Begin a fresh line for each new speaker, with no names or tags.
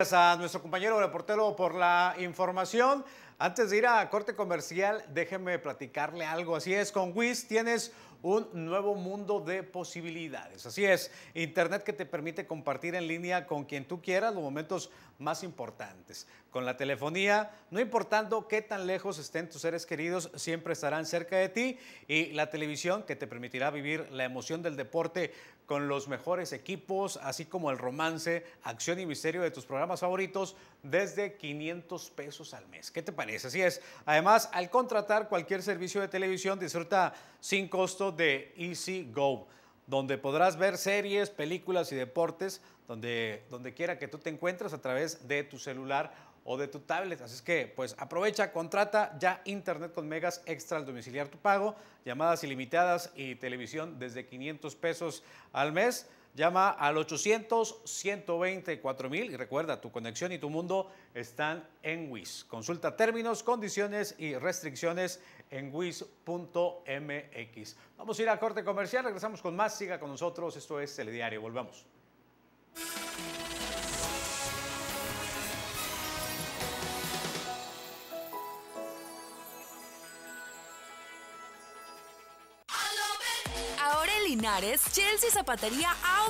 Gracias a nuestro compañero reportero por la información. Antes de ir a corte comercial, déjeme platicarle algo. Así es, con WIS tienes un nuevo mundo de posibilidades. Así es, Internet que te permite compartir en línea con quien tú quieras los momentos más importantes. Con la telefonía, no importando qué tan lejos estén tus seres queridos, siempre estarán cerca de ti. Y la televisión que te permitirá vivir la emoción del deporte con los mejores equipos, así como el romance, acción y misterio de tus programas favoritos desde 500 pesos al mes. ¿Qué te parece? Así es. Además, al contratar cualquier servicio de televisión, disfruta sin costo de Easy Go, donde podrás ver series, películas y deportes donde, donde quiera que tú te encuentres a través de tu celular o de tu tablet. Así es que, pues aprovecha, contrata ya internet con megas extra al domiciliar tu pago, llamadas ilimitadas y televisión desde 500 pesos al mes. Llama al 800 124 mil y recuerda, tu conexión y tu mundo están en WIS. Consulta términos, condiciones y restricciones en WIS.mx. Vamos a ir a corte comercial, regresamos con más. Siga con nosotros, esto es el diario, volvamos. Chelsea Zapatería Audio